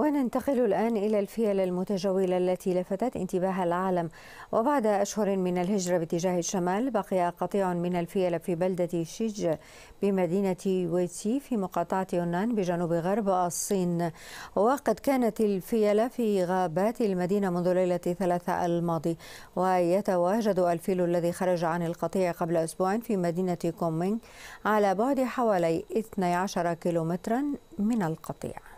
وننتقل الآن إلى الفيلة المتجولة التي لفتت انتباه العالم وبعد أشهر من الهجرة باتجاه الشمال بقي قطيع من الفيلة في بلدة شيج بمدينة ويتسي في مقاطعة يونان بجنوب غرب الصين وقد كانت الفيلة في غابات المدينة منذ ليلة الثلاثاء الماضي ويتواجد الفيل الذي خرج عن القطيع قبل أسبوع في مدينة كومينغ على بعد حوالي 12 كيلومترا من القطيع